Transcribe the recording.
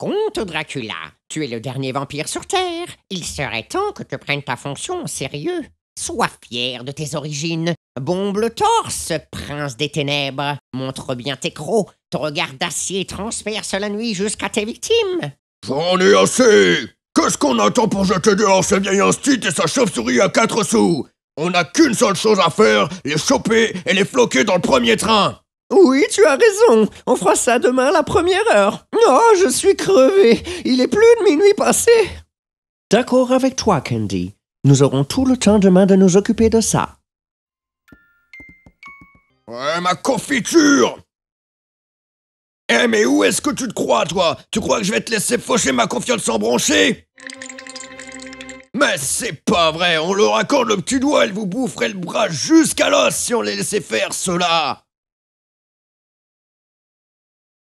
Comte Dracula, tu es le dernier vampire sur Terre. Il serait temps que tu prennes ta fonction au sérieux. Sois fier de tes origines. Bombe le torse, prince des ténèbres. Montre bien tes crocs. Ton regard d'acier transperce la nuit jusqu'à tes victimes. J'en ai assez Qu'est-ce qu'on attend pour jeter dehors ce vieil instit et sa chauve-souris à quatre sous On n'a qu'une seule chose à faire, les choper et les floquer dans le premier train Oui, tu as raison. On fera ça demain à la première heure. Non, je suis crevé. Il est plus de minuit passé. D'accord avec toi, Candy. Nous aurons tout le temps demain de nous occuper de ça. Ouais, ma confiture Eh, mais où est-ce que tu te crois, toi Tu crois que je vais te laisser faucher ma confiance sans broncher Mais c'est pas vrai On leur accorde le petit doigt, ils vous boufferaient le bras jusqu'à l'os si on les laissait faire, cela